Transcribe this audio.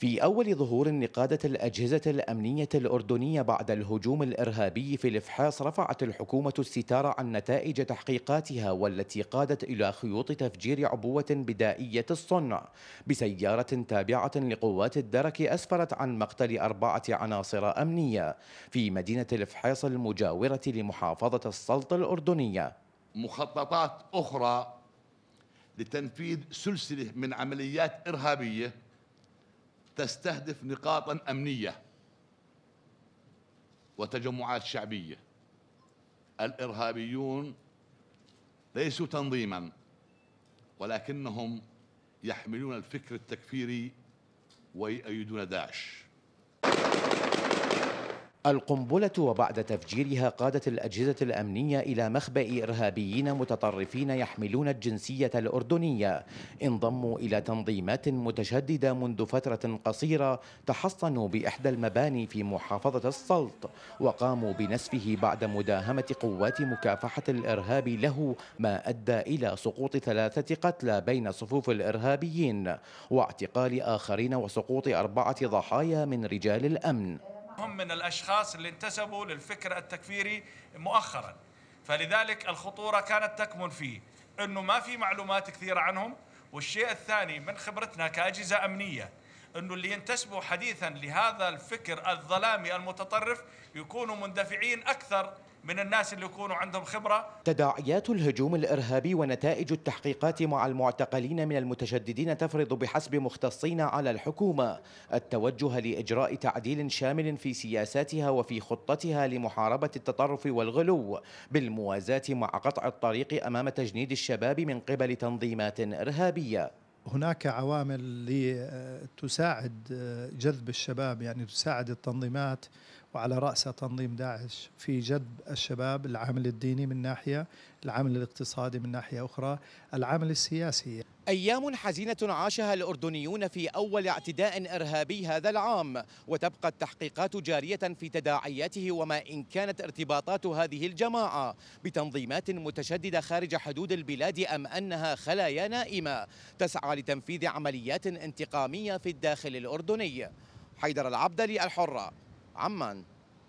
في أول ظهور لقادة الأجهزة الأمنية الأردنية بعد الهجوم الإرهابي في الإفحاص رفعت الحكومة الستار عن نتائج تحقيقاتها والتي قادت إلى خيوط تفجير عبوة بدائية الصنع بسيارة تابعة لقوات الدرك أسفرت عن مقتل أربعة عناصر أمنية في مدينة الإفحاص المجاورة لمحافظة السلطة الأردنية مخططات أخرى لتنفيذ سلسلة من عمليات إرهابية تستهدف نقاطا أمنية وتجمعات شعبية الإرهابيون ليسوا تنظيما ولكنهم يحملون الفكر التكفيري ويؤيدون داعش القنبلة وبعد تفجيرها قادت الأجهزة الأمنية إلى مخبأ إرهابيين متطرفين يحملون الجنسية الأردنية انضموا إلى تنظيمات متشددة منذ فترة قصيرة تحصنوا بإحدى المباني في محافظة السلط وقاموا بنسفه بعد مداهمة قوات مكافحة الإرهاب له ما أدى إلى سقوط ثلاثة قتلى بين صفوف الإرهابيين واعتقال آخرين وسقوط أربعة ضحايا من رجال الأمن من الأشخاص اللي انتسبوا للفكر التكفيري مؤخرا فلذلك الخطورة كانت تكمن فيه أنه ما في معلومات كثيرة عنهم والشيء الثاني من خبرتنا كأجهزة أمنية انه اللي ينتسبوا حديثا لهذا الفكر الظلامي المتطرف يكونوا مندفعين اكثر من الناس اللي يكونوا عندهم خبره تداعيات الهجوم الارهابي ونتائج التحقيقات مع المعتقلين من المتشددين تفرض بحسب مختصين على الحكومه التوجه لاجراء تعديل شامل في سياساتها وفي خطتها لمحاربه التطرف والغلو بالموازاه مع قطع الطريق امام تجنيد الشباب من قبل تنظيمات ارهابيه هناك عوامل تساعد آه، جذب الشباب يعني تساعد التنظيمات وعلى رأسها تنظيم داعش في جذب الشباب العامل الديني من ناحية العامل الاقتصادي من ناحية أخرى العامل السياسي أيام حزينة عاشها الأردنيون في أول اعتداء إرهابي هذا العام وتبقى التحقيقات جارية في تداعياته وما إن كانت ارتباطات هذه الجماعة بتنظيمات متشددة خارج حدود البلاد أم أنها خلايا نائمة تسعى لتنفيذ عمليات انتقامية في الداخل الأردني حيدر العبدلي الحرة عمان